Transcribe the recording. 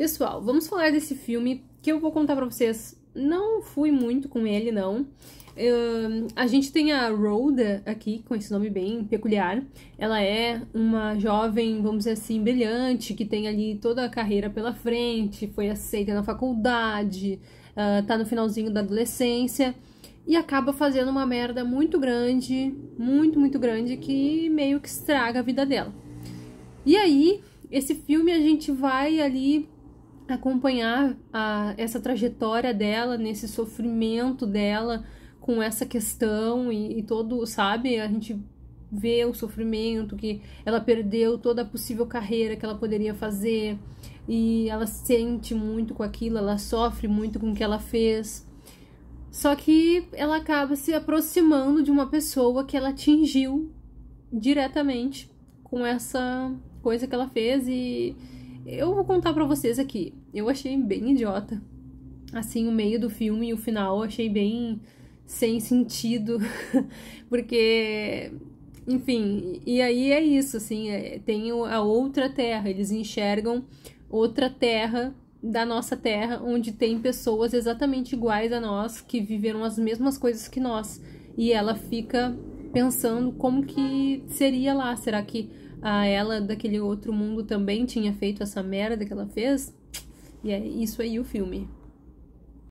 Pessoal, vamos falar desse filme que eu vou contar pra vocês. Não fui muito com ele, não. Uh, a gente tem a Rhoda aqui, com esse nome bem peculiar. Ela é uma jovem, vamos dizer assim, brilhante, que tem ali toda a carreira pela frente, foi aceita na faculdade, uh, tá no finalzinho da adolescência e acaba fazendo uma merda muito grande, muito, muito grande, que meio que estraga a vida dela. E aí, esse filme a gente vai ali acompanhar a, essa trajetória dela, nesse sofrimento dela com essa questão e, e todo, sabe? A gente vê o sofrimento que ela perdeu toda a possível carreira que ela poderia fazer e ela sente muito com aquilo, ela sofre muito com o que ela fez. Só que ela acaba se aproximando de uma pessoa que ela atingiu diretamente com essa coisa que ela fez e eu vou contar para vocês aqui. Eu achei bem idiota. Assim, o meio do filme e o final eu achei bem sem sentido. Porque enfim, e aí é isso, assim, é, tem a outra terra, eles enxergam outra terra da nossa terra, onde tem pessoas exatamente iguais a nós, que viveram as mesmas coisas que nós, e ela fica pensando como que seria lá, será que a ela daquele outro mundo também tinha feito essa merda que ela fez. E é isso aí o filme.